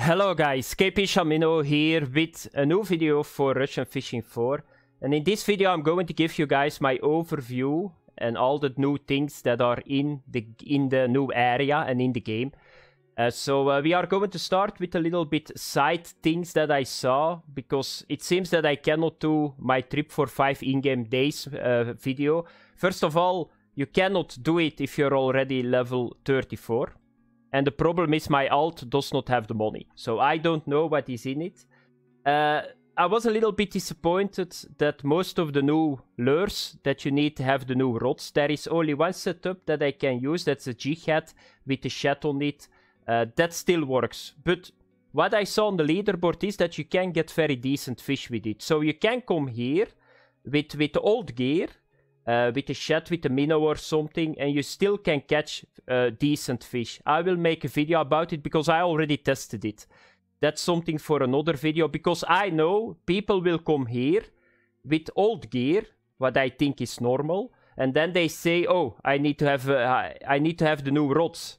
Hello guys, KP Shamino here with a new video for Russian Fishing 4 and in this video I'm going to give you guys my overview and all the new things that are in the in the new area and in the game. Uh, so uh, we are going to start with a little bit side things that I saw because it seems that I cannot do my trip for 5 in-game days uh, video. First of all, you cannot do it if you're already level 34 and the problem is my alt does not have the money. So I don't know what is in it. Uh, I was a little bit disappointed that most of the new lures that you need to have the new rods, there is only one setup that I can use. That's a head with the shed on it. Uh, that still works. But what I saw on the leaderboard is that you can get very decent fish with it. So you can come here with, with old gear uh, with a shed, with a minnow or something, and you still can catch uh, decent fish. I will make a video about it because I already tested it. That's something for another video because I know people will come here with old gear, what I think is normal, and then they say, "Oh, I need to have uh, I need to have the new rods,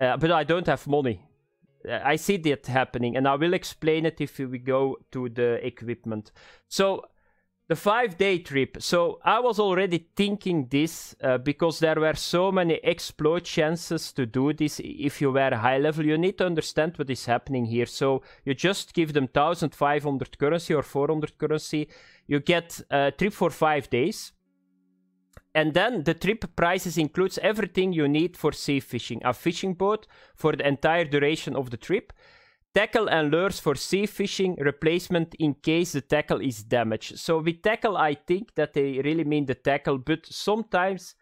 uh, but I don't have money." Uh, I see that happening, and I will explain it if we go to the equipment. So the five day trip. So I was already thinking this uh, because there were so many exploit chances to do this. If you were high level, you need to understand what is happening here. So you just give them 1500 currency or 400 currency. You get a uh, trip for five days. And then the trip prices includes everything you need for sea fishing. A fishing boat for the entire duration of the trip tackle and lures for sea fishing replacement in case the tackle is damaged. So with tackle, I think that they really mean the tackle, but sometimes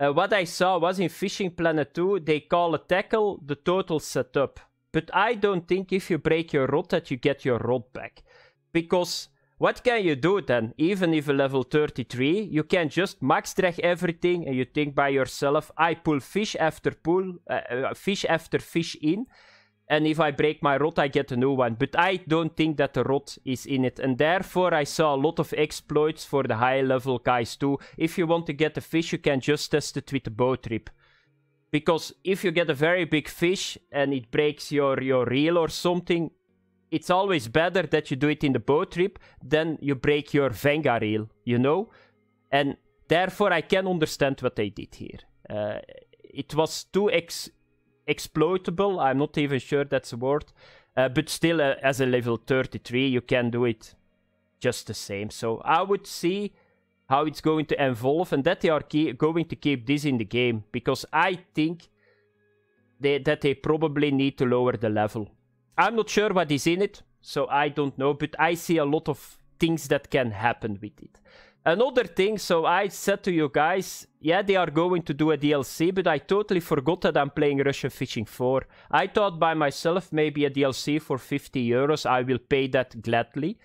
uh, what I saw was in Fishing Planet 2, they call a tackle the total setup. But I don't think if you break your rod that you get your rod back. Because what can you do then? Even if a level 33, you can just max drag everything and you think by yourself, I pull fish after pull, uh, uh fish after fish in. And if I break my rod, I get a new one. But I don't think that the rod is in it. And therefore, I saw a lot of exploits for the high level guys too. If you want to get a fish, you can just test it with a boat trip. Because if you get a very big fish and it breaks your, your reel or something, it's always better that you do it in the boat trip than you break your Venga reel, you know? And therefore, I can understand what they did here. Uh, it was too ex exploitable. I'm not even sure that's a word. Uh, but still, uh, as a level 33, you can do it just the same. So I would see how it's going to evolve and that they are going to keep this in the game. Because I think they, that they probably need to lower the level. I'm not sure what is in it, so I don't know. But I see a lot of things that can happen with it. Another thing, so I said to you guys, yeah, they are going to do a DLC, but I totally forgot that I'm playing Russian Fishing 4. I thought by myself, maybe a DLC for 50 euros, I will pay that gladly.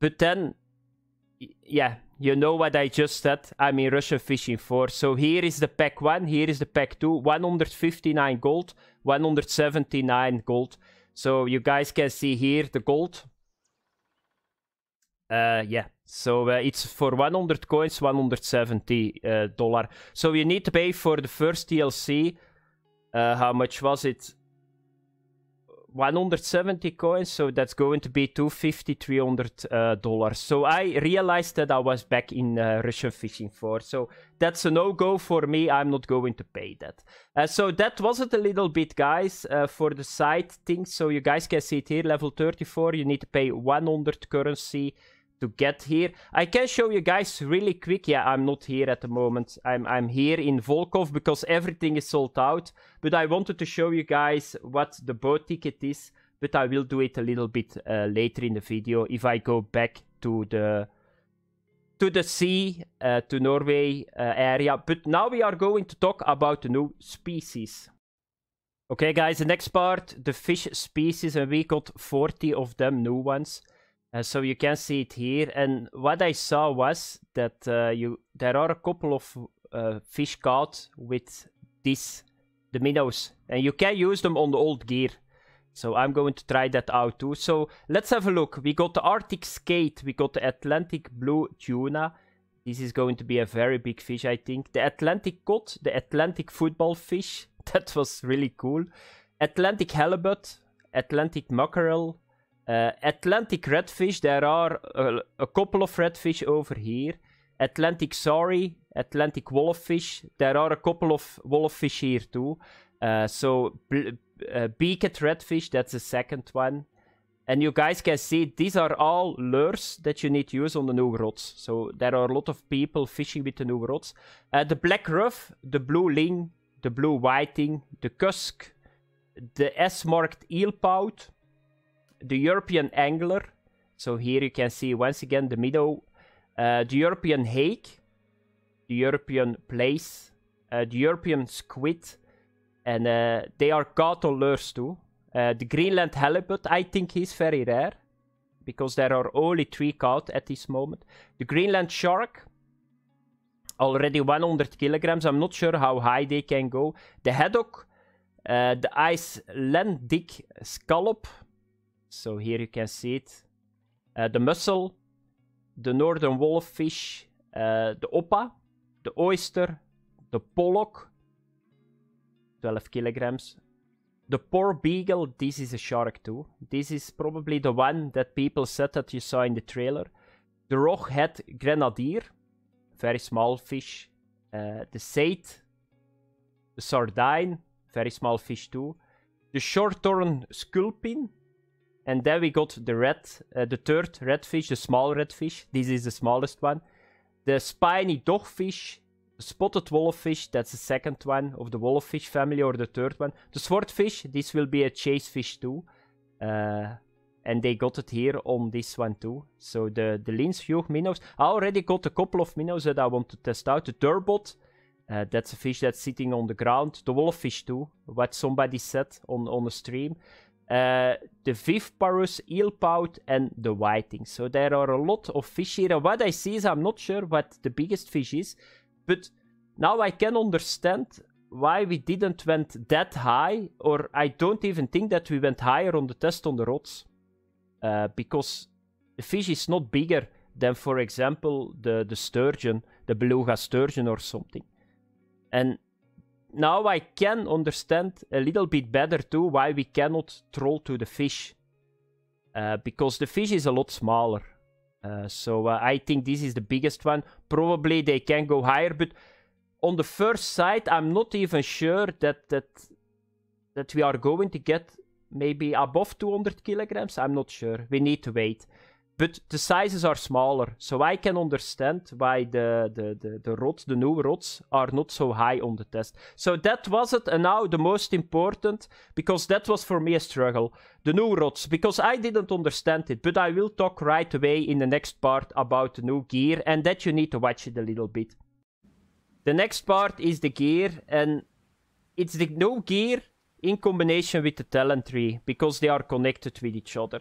But then, yeah, you know what I just said. I'm in Russian Fishing 4. So here is the pack 1, here is the pack 2. 159 gold, 179 gold. So you guys can see here the gold, uh, yeah. So uh, it's for 100 coins, 170 uh, dollar. So you need to pay for the first DLC. Uh, how much was it? 170 coins, so that's going to be 250, 300 uh, dollars. So I realized that I was back in uh, Russian fishing for. So that's a no-go for me. I'm not going to pay that. so that was it a little bit, guys, for the side thing. So you guys can see it here, level 34. You need to pay 100 currency to get here. I can show you guys really quick. Yeah, I'm not here at the moment. I'm, I'm here in Volkov because everything is sold out. But I wanted to show you guys what the boat ticket is. But I will do it a little bit uh, later in the video if I go back to the to the sea, uh, to Norway uh, area. But now we are going to talk about the new species. Okay, guys, the next part, the fish species, and we got 40 of them new ones. Uh, so you can see it here. And what I saw was that uh, you there are a couple of uh, fish caught with this, the minnows. And you can use them on the old gear. So I'm going to try that out too. So let's have a look. We got the Arctic skate. We got the Atlantic blue tuna. This is going to be a very big fish, I think. The Atlantic cod, the Atlantic football fish. That was really cool. Atlantic halibut, Atlantic mackerel, Eh, Atlantic redfish, there are a, a, couple of redfish over here. Atlantic sorry, Atlantic wolffish. there are a couple of wolffish here too. Uh, so uh, eh, beaked redfish, that's the second one. And you guys can see these are all lures that you need to use on the new rods. So there are a lot of people fishing with the new rods. the black ruff, the blue ling, the blue whiting, the cusk, the S-marked eel pout, the European angler. So here you can see once again the meadow, uh, the European hake, the European place, uh, the European squid, and uh, they are caught on lures too. Uh, the Greenland halibut, I think, is very rare because there are only three caught at this moment. The Greenland shark, already 100 kilograms. I'm not sure how high they can go. The haddock, uh, the Icelandic scallop, so here you can see it. Uh, the mussel, the northern wolffish, uh, the oppa, the oyster, the pollock, 12 kilograms. The poor beagle, this is a shark too. This is probably the one that people said that you saw in the trailer. The rockhead grenadier, very small fish. Uh, the sate, the sardine, very small fish too. The short-thorn sculpin, and then we got the red, uh, the third redfish, the small redfish. This is the smallest one. The spiny dogfish, spotted wolffish, that's the second one of the wolffish family or the third one. The swordfish, this will be a chase fish too. Uh, and they got it here on this one too. So the, the Lin's huge minnows. I already got a couple of minnows that I want to test out. The turbot, uh, that's a fish that's sitting on the ground. The wolffish too, what somebody said on, on a stream. Uh, the the eel eelpout, and the whiting. So there are a lot of fish here. And what I see is, I'm not sure what the biggest fish is, but now I can understand why we didn't went that high, or I don't even think that we went higher on the test on the rods, uh, because the fish is not bigger than, for example, the, the sturgeon, the beluga sturgeon or something. And now I can understand a little bit better too why we cannot troll to the fish. Uh, because the fish is a lot smaller. Uh, so uh, I think this is the biggest one. Probably they can go higher, but on the first sight, I'm not even sure that that that we are going to get maybe above 200 kilograms. I'm not sure. We need to wait but the sizes are smaller, so I can understand why the the the, the rods, the new rods, are not so high on the test. So that was it, and now the most important because that was for me a struggle, the new rods, because I didn't understand it. But I will talk right away in the next part about the new gear, and that you need to watch it a little bit. The next part is the gear, and it's the new gear in combination with the talent tree because they are connected with each other.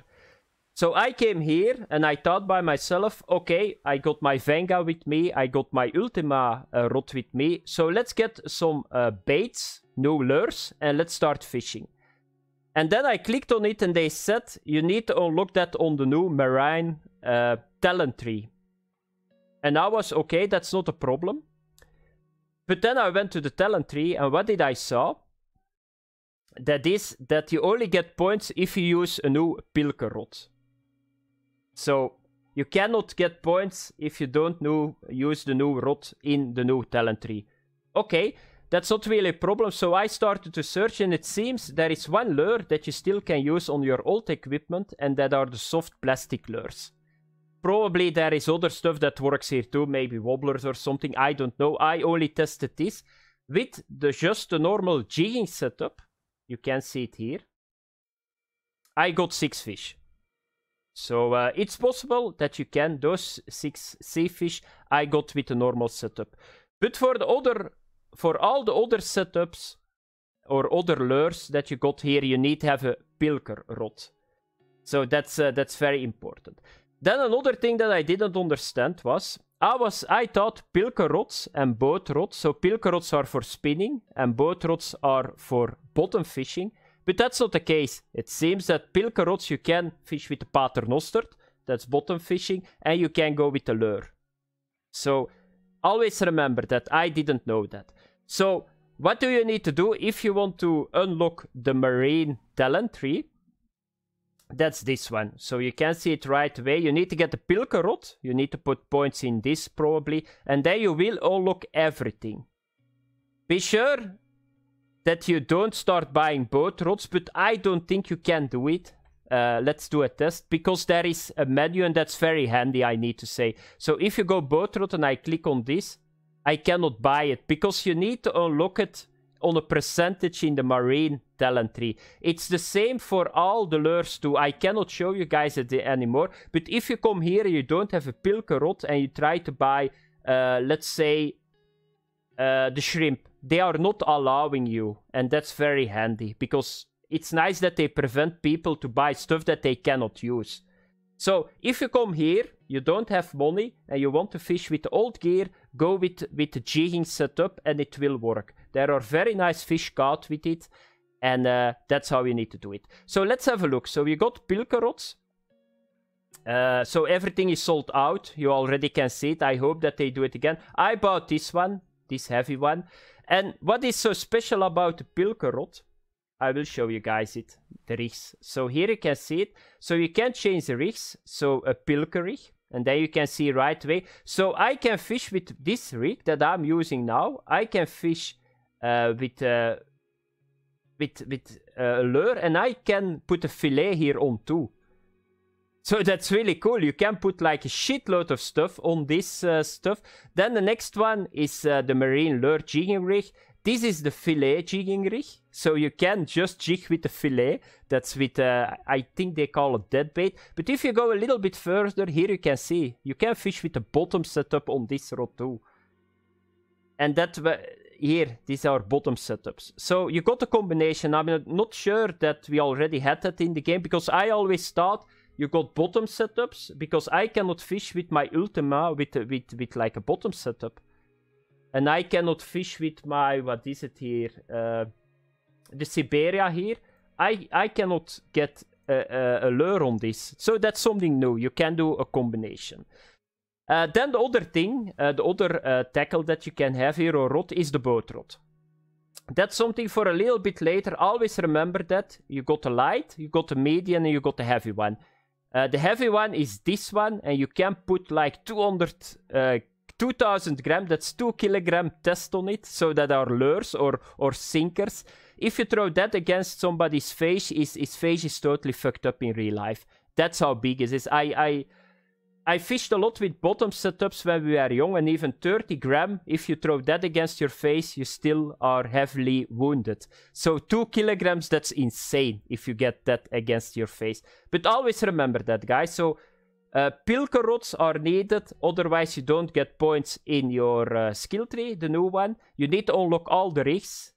So I came here and I thought by myself, okay, I got my Venga with me, I got my Ultima uh, rod with me. So let's get some uh, baits, new lures, and let's start fishing. And then I clicked on it and they said, you need to unlock that on the new marine uh, talent tree. And I was, okay, that's not a problem. But then I went to the talent tree and what did I saw? That is that you only get points if you use a new pilker rod. So you cannot get points if you don't new, use the new rod in the new talent tree. Okay, that's not really a problem. So I started to search and it seems there is one lure that you still can use on your old equipment and that are the soft plastic lures. Probably there is other stuff that works here too, maybe wobblers or something, I don't know. I only tested this with the just the normal jigging setup. You can see it here. I got six fish. So uh, it's possible that you can. Those six sea fish I got with a normal setup. But for the other, for all the other setups or other lures that you got here, you need to have a pilker rod. So that's uh, that's very important. Then another thing that I didn't understand was I was I thought pilker rods and boat rods. So pilker rods are for spinning and boat rods are for bottom fishing. But that's not the case. It seems that pilkerots you can fish with the Paternoster. that's bottom fishing, and you can go with the lure. So always remember that. I didn't know that. So what do you need to do if you want to unlock the marine talent tree? That's this one. So you can see it right away. You need to get the pilkerot. You need to put points in this probably. And then you will unlock everything. Be sure that you don't start buying boat rods, but I don't think you can do it. Uh, let's do a test because there is a menu and that's very handy, I need to say. So if you go boat rod and I click on this, I cannot buy it because you need to unlock it on a percentage in the marine talent tree. It's the same for all the lures too. I cannot show you guys it anymore. But if you come here and you don't have a pilkerot rod and you try to buy, uh, let's say, uh, the shrimp. They are not allowing you, and that's very handy because it's nice that they prevent people to buy stuff that they cannot use. So if you come here, you don't have money and you want to fish with old gear, go with, with the jigging setup and it will work. There are very nice fish caught with it and uh, that's how you need to do it. So let's have a look. So we got pilkerots. Uh, so everything is sold out. You already can see it. I hope that they do it again. I bought this one this heavy one. And what is so special about the pilkerot? I will show you guys it, the rigs. So here you can see it. So you can change the rigs, so a Pilker rig, and then you can see right away. So I can fish with this rig that I'm using now. I can fish uh, with, uh, with, with uh, lure, and I can put a fillet here on too. So that's really cool. You can put like a shitload of stuff on this uh, stuff. Then the next one is uh, the Marine Lure Jigging Rig. This is the fillet jigging rig. So you can just jig with the fillet. That's with, uh, I think they call it dead bait. But if you go a little bit further, here you can see, you can fish with the bottom setup on this rod too. And that, here, these are bottom setups. So you got a combination. I'm not sure that we already had that in the game because I always thought you got bottom setups because I cannot fish with my Ultima with with with like a bottom setup, and I cannot fish with my what is it here, uh, the Siberia here. I I cannot get a, a, a, lure on this, so that's something new. You can do a combination. Uh, then the other thing, uh, the other uh, tackle that you can have here or rod is the boat rod. That's something for a little bit later. Always remember that. You got the light, you got the medium, and you got the heavy one. Uh, the heavy one is this one, and you can put like 200, uh, 2000 gram, that's 2 kilogram test on it, so that our lures or, or sinkers. If you throw that against somebody's face, his, his face is totally fucked up in real life. That's how big it is. I, I, I fished a lot with bottom setups when we were young, and even 30 gram, if you throw that against your face, you still are heavily wounded. So 2 kilograms, that's insane if you get that against your face. But always remember that, guys. So uh, pilker rods are needed, otherwise you don't get points in your uh, skill tree, the new one. You need to unlock all the rigs.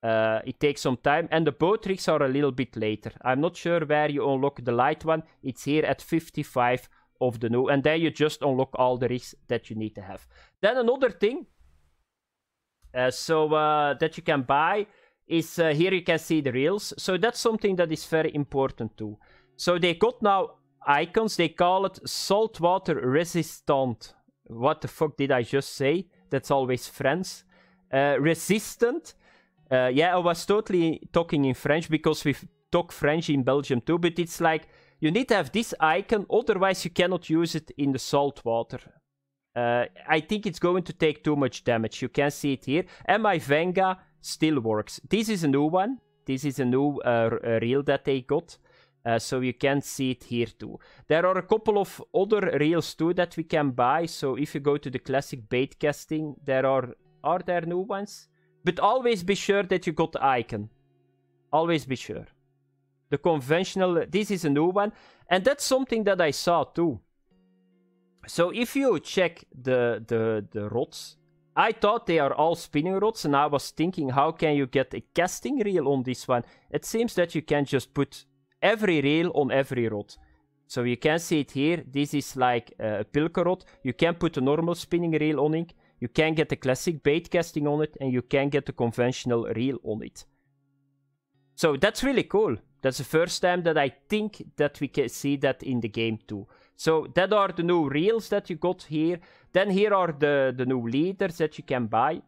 Uh, it takes some time, and the boat rigs are a little bit later. I'm not sure where you unlock the light one. It's here at 55 of the new, And then you just unlock all the rigs that you need to have. Then another thing uh, so uh, that you can buy is uh, here you can see the reels. So that's something that is very important too. So they got now icons. They call it saltwater resistant. What the fuck did I just say? That's always French. Uh, resistant. Uh, yeah, I was totally talking in French because we talk French in Belgium too. But it's like you need to have this icon, otherwise you cannot use it in the salt water. Uh, I think it's going to take too much damage. You can see it here. And my Venga still works. This is a new one. This is a new uh, uh, reel that they got. Uh, so you can see it here too. There are a couple of other reels too that we can buy. So if you go to the classic bait casting, there are... Are there new ones? But always be sure that you got the icon. Always be sure the conventional, this is a new one. And that's something that I saw too. So if you check the, the, the rods, I thought they are all spinning rods and I was thinking how can you get a casting reel on this one. It seems that you can just put every reel on every rod. So you can see it here, this is like a pilker rod. You can put a normal spinning reel on it, you can get the classic bait casting on it, and you can get the conventional reel on it. So that's really cool. That's the first time that I think that we can see that in the game too. So that are the new reels that you got here. Then here are the, the new leaders that you can buy.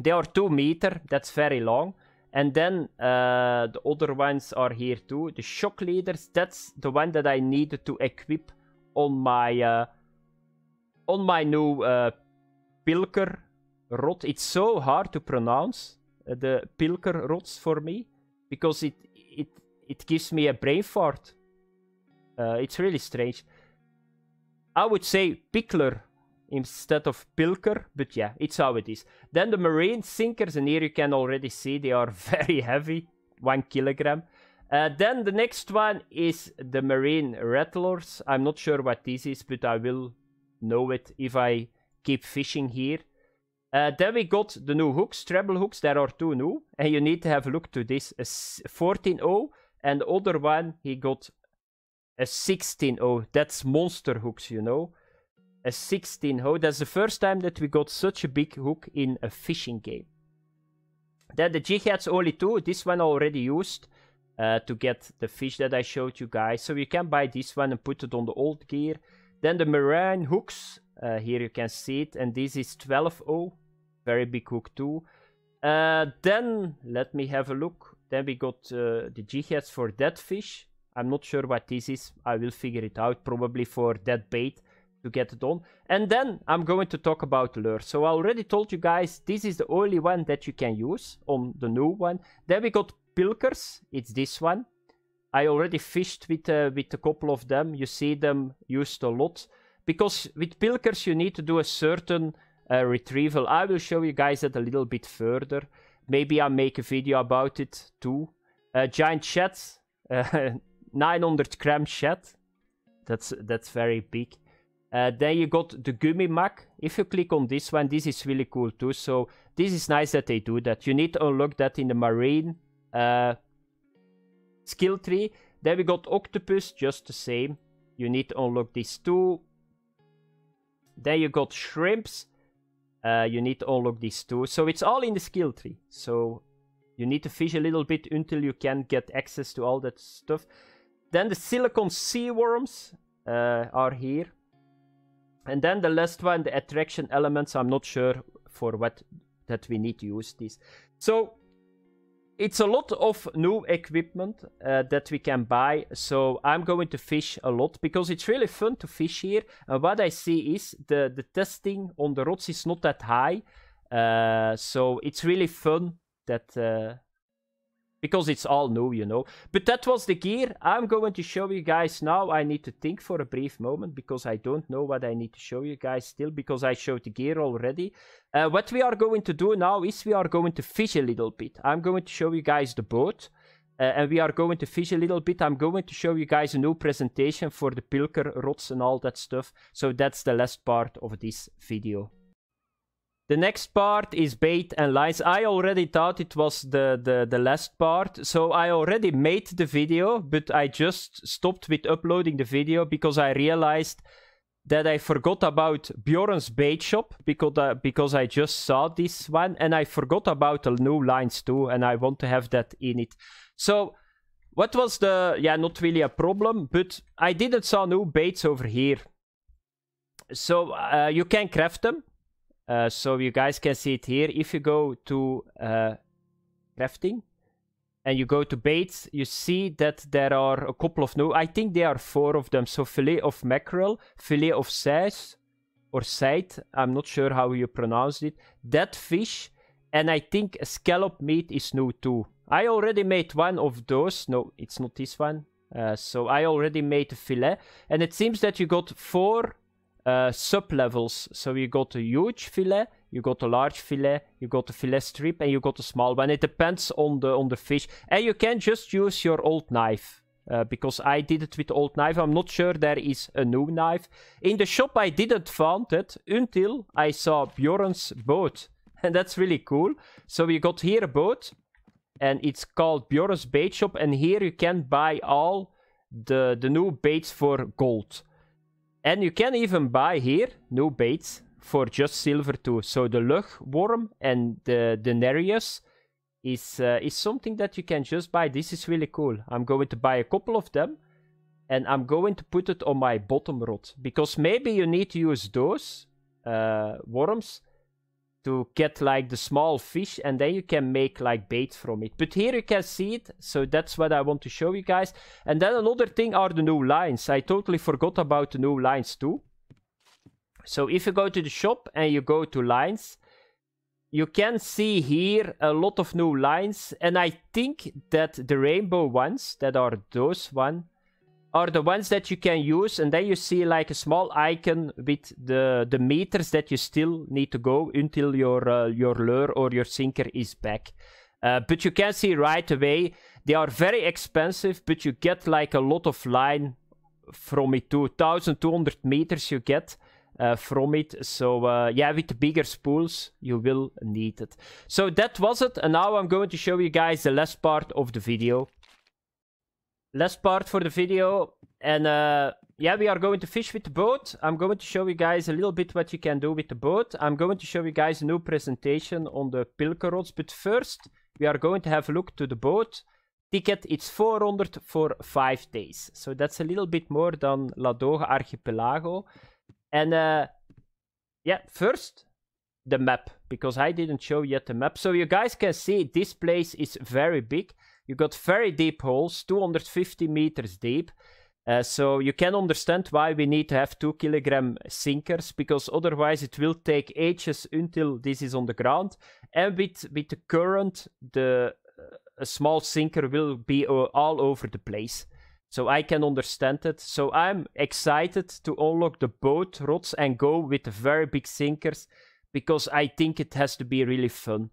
They are 2 meter, that's very long. And then uh, the other ones are here too. The shock leaders, that's the one that I needed to equip on my uh, on my new uh, Pilker rod. It's so hard to pronounce uh, the Pilker rods for me because it it it gives me a brain fart. Uh, it's really strange. I would say Pickler instead of Pilker, but yeah, it's how it is. Then the marine sinkers, and here you can already see they are very heavy, one kilogram. Uh, then the next one is the marine rattlers. I'm not sure what this is, but I will know it if I keep fishing here. Uh, then we got the new hooks, treble hooks. There are two new, and you need to have a look to this. A 14.0 and the other one he got a 16.0. That's monster hooks, you know. A 16.0. That's the first time that we got such a big hook in a fishing game. Then the jig heads only two. This one already used uh, to get the fish that I showed you guys. So you can buy this one and put it on the old gear. Then the marine hooks. Uh, here you can see it. And this is 12.0. Very big hook too. Uh, then, let me have a look. Then we got uh, the jihats for dead fish. I'm not sure what this is. I will figure it out, probably for dead bait to get it on. And then I'm going to talk about lure. So I already told you guys, this is the only one that you can use on the new one. Then we got pilkers. It's this one. I already fished with, uh, with a couple of them. You see them used a lot. Because with pilkers you need to do a certain uh, retrieval. I will show you guys that a little bit further. Maybe I'll make a video about it too. Uh, giant shed, uh, 900 gram shed. That's, that's very big. Uh, then you got the gummy mac. If you click on this one, this is really cool too. So this is nice that they do that. You need to unlock that in the marine uh, skill tree. Then we got octopus, just the same. You need to unlock these two. Then you got shrimps. Uh, you need to unlock these two. So it's all in the skill tree. So you need to fish a little bit until you can get access to all that stuff. Then the silicon sea worms uh, are here. And then the last one, the attraction elements. I'm not sure for what that we need to use these. So it's a lot of new equipment uh, that we can buy so i'm going to fish a lot because it's really fun to fish here and what i see is the the testing on the rods is not that high uh, so it's really fun that uh, because it's all new, you know. But that was the gear I'm going to show you guys now. I need to think for a brief moment because I don't know what I need to show you guys still because I showed the gear already. Uh, what we are going to do now is we are going to fish a little bit. I'm going to show you guys the boat. Uh, and we are going to fish a little bit. I'm going to show you guys a new presentation for the Pilker rods and all that stuff. So that's the last part of this video. The next part is bait and lies. I already thought it was the, the, the last part, so I already made the video, but I just stopped with uploading the video because I realized that I forgot about Bjorn's bait shop because, uh, because I just saw this one and I forgot about the new lines too and I want to have that in it. So what was the, yeah, not really a problem, but I didn't saw new baits over here. So uh, you can craft them uh, so you guys can see it here. If you go to uh, crafting and you go to baits, you see that there are a couple of no. I think there are four of them. So fillet of mackerel, fillet of size or side. I'm not sure how you pronounce it. That fish. And I think scallop meat is new too. I already made one of those. No, it's not this one. Uh, so I already made a fillet. And it seems that you got four uh, sub levels. So you got a huge fillet, you got a large fillet, you got a fillet strip, and you got a small one. It depends on the on the fish, and you can just use your old knife. Uh, because I did it with old knife. I'm not sure there is a new knife. In the shop I didn't find it until I saw Bjorn's boat. And that's really cool. So we got here a boat. And it's called Bjorn's Bait Shop. And here you can buy all the, the new baits for gold. And you can even buy here, new baits, for just silver too. So the Lug Worm and the Denarius is, uh, is something that you can just buy. This is really cool. I'm going to buy a couple of them. And I'm going to put it on my bottom rod. Because maybe you need to use those uh, worms to get like the small fish and then you can make like bait from it but here you can see it so that's what i want to show you guys and then another thing are the new lines i totally forgot about the new lines too so if you go to the shop and you go to lines you can see here a lot of new lines and i think that the rainbow ones that are those one are the ones that you can use and then you see like a small icon with the the meters that you still need to go until your uh, your lure or your sinker is back uh, but you can see right away they are very expensive but you get like a lot of line from it too 1200 meters you get uh, from it. So uh, yeah, with bigger spools, you will need it. So that was it. And now I'm going to show you guys the last part of the video last part for the video. And uh, yeah, we are going to fish with the boat. I'm going to show you guys a little bit what you can do with the boat. I'm going to show you guys a new presentation on the Pilker roads. But first, we are going to have a look to the boat. Ticket, it's 400 for 5 days. So that's a little bit more than La Doga Archipelago. And uh, yeah, first, the map. Because I didn't show yet the map. So you guys can see this place is very big. You got very deep holes, 250 meters deep. Uh, so you can understand why we need to have 2 kilogram sinkers, because otherwise it will take ages until this is on the ground. And with, with the current, the uh, a small sinker will be uh, all over the place. So I can understand it. So I'm excited to unlock the boat rods and go with the very big sinkers, because I think it has to be really fun.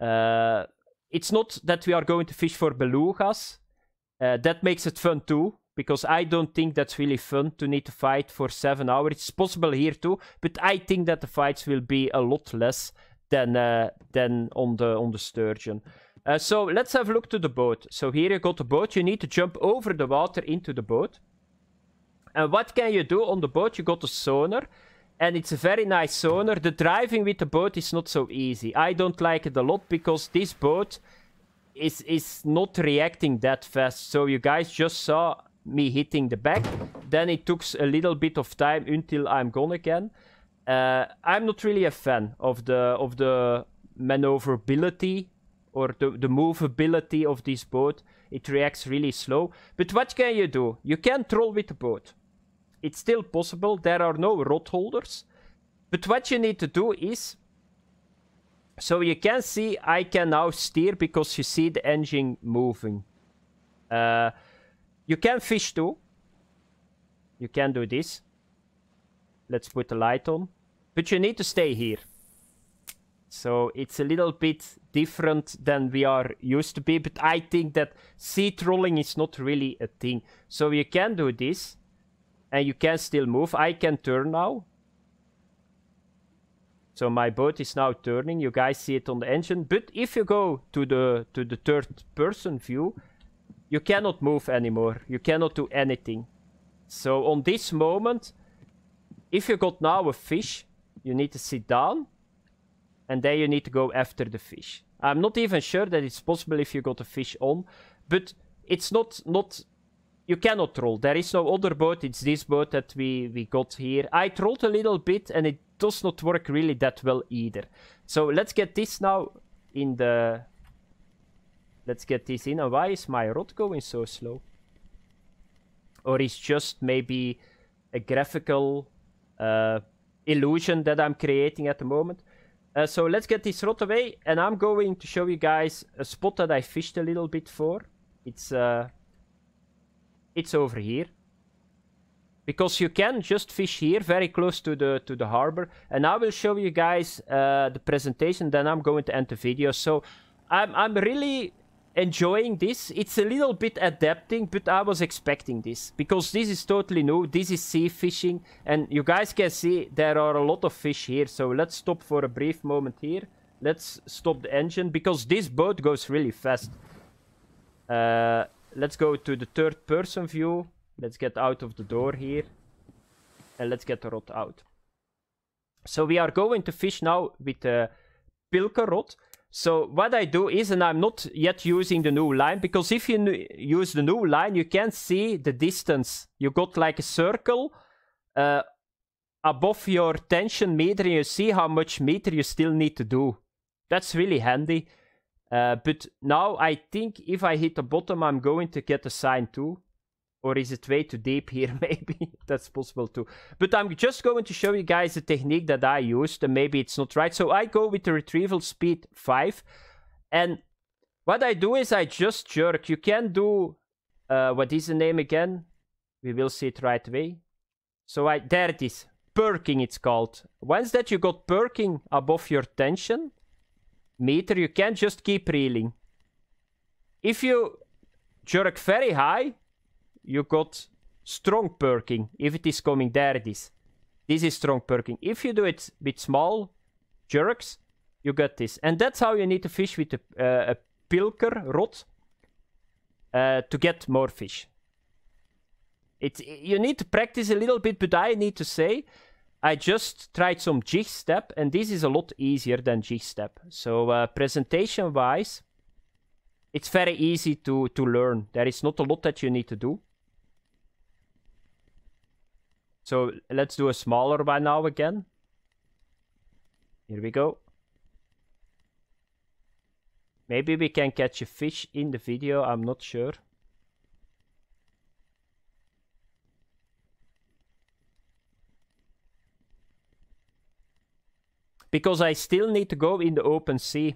Uh, it's not that we are going to fish for belugas. Uh, that makes it fun too, because I don't think that's really fun to need to fight for seven hours. It's possible here too, but I think that the fights will be a lot less than uh, than on the on the sturgeon. Uh, so let's have a look to the boat. So here you got the boat. You need to jump over the water into the boat. And what can you do on the boat? You got the sonar and it's a very nice sonar. The driving with the boat is not so easy. I don't like it a lot because this boat is, is not reacting that fast. So you guys just saw me hitting the back. Then it took a little bit of time until I'm gone again. Uh, I'm not really a fan of the of the maneuverability or the, the movability of this boat. It reacts really slow. But what can you do? You can troll with the boat. It's still possible. There are no rod holders. But what you need to do is... So you can see I can now steer because you see the engine moving. Uh, you can fish too. You can do this. Let's put the light on. But you need to stay here. So it's a little bit different than we are used to be. But I think that sea trolling is not really a thing. So you can do this. And you can still move. I can turn now. So my boat is now turning. You guys see it on the engine. But if you go to the to the third person view, you cannot move anymore. You cannot do anything. So on this moment, if you got now a fish, you need to sit down. And then you need to go after the fish. I'm not even sure that it's possible if you got a fish on. But it's not not you cannot troll. There is no other boat. It's this boat that we, we got here. I trolled a little bit and it does not work really that well either. So let's get this now in the... Let's get this in. And why is my rod going so slow? Or is just maybe a graphical uh, illusion that I'm creating at the moment. Uh, so let's get this rod away. And I'm going to show you guys a spot that I fished a little bit for. It's... Uh, it's over here. Because you can just fish here, very close to the to the harbor. And I will show you guys uh, the presentation, then I'm going to end the video. So I'm, I'm really enjoying this. It's a little bit adapting, but I was expecting this. Because this is totally new. This is sea fishing. And you guys can see there are a lot of fish here. So let's stop for a brief moment here. Let's stop the engine. Because this boat goes really fast. Uh, let's go to the third person view. Let's get out of the door here. And let's get the rod out. So we are going to fish now with the uh, pilker rod. So what I do is, and I'm not yet using the new line, because if you use the new line, you can see the distance. You got like a circle uh, above your tension meter, and you see how much meter you still need to do. That's really handy. Uh, but now I think if I hit the bottom, I'm going to get a sign too. Or is it way too deep here? Maybe that's possible too. But I'm just going to show you guys the technique that I used. And maybe it's not right. So I go with the retrieval speed 5. And what I do is I just jerk. You can do... Uh, what is the name again? We will see it right away. So I, there it is. Perking it's called. Once that you got perking above your tension, meter, you can't just keep reeling. If you jerk very high, you got strong perking. If it is coming, there it is. This is strong perking. If you do it with small jerks, you get this. And that's how you need to fish with a, uh, a pilker rod uh, to get more fish. It, you need to practice a little bit, but I need to say I just tried some jig step, and this is a lot easier than jig step. So uh, presentation-wise, it's very easy to, to learn. There is not a lot that you need to do. So let's do a smaller one now again. Here we go. Maybe we can catch a fish in the video, I'm not sure. because I still need to go in the open sea.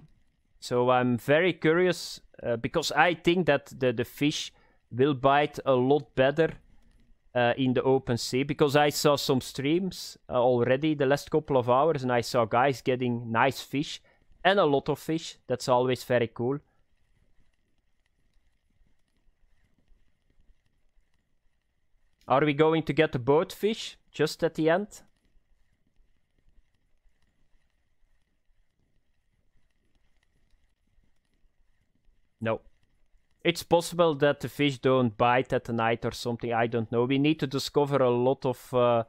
So I'm very curious uh, because I think that the, the fish will bite a lot better uh, in the open sea because I saw some streams uh, already the last couple of hours and I saw guys getting nice fish and a lot of fish. That's always very cool. Are we going to get the boat fish just at the end? No. It's possible that the fish don't bite at night or something. I don't know. We need to discover a lot of uh,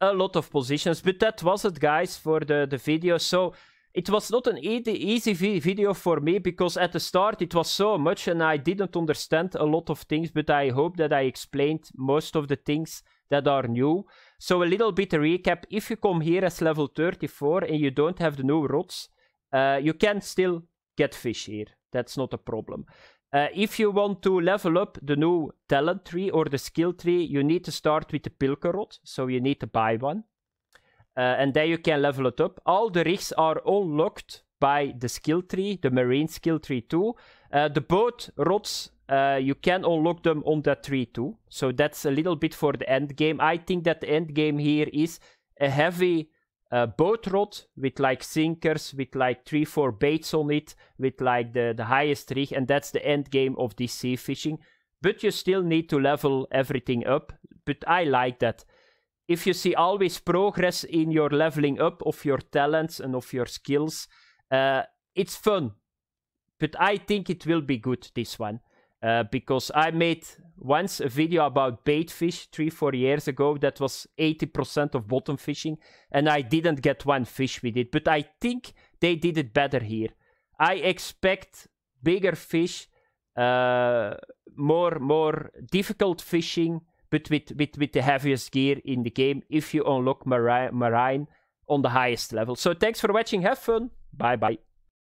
a lot of positions. But that was it, guys, for the, the video. So it was not an easy, easy video for me because at the start it was so much and I didn't understand a lot of things. But I hope that I explained most of the things that are new. So a little bit recap. If you come here as level 34 and you don't have the new rods, uh, you can still get fish here. That's not a problem. Uh, if you want to level up the new talent tree or the skill tree, you need to start with the pilkerot, so you need to buy one. Uh, and then you can level it up. All the rigs are unlocked by the skill tree, the marine skill tree too. Uh, the boat rods, uh, you can unlock them on that tree too. So that's a little bit for the end game. I think that the end game here is a heavy uh, boat rod with like sinkers, with like three, four baits on it, with like the, the highest rig, and that's the end game of this sea fishing. But you still need to level everything up. But I like that. If you see always progress in your leveling up of your talents and of your skills, uh, it's fun. But I think it will be good, this one. Uh, because I made once a video about bait fish three, four years ago that was 80% of bottom fishing, and I didn't get one fish with it. But I think they did it better here. I expect bigger fish, uh, more more difficult fishing, but with, with, with the heaviest gear in the game if you unlock marine marine on the highest level. So thanks for watching. Have fun. Bye bye.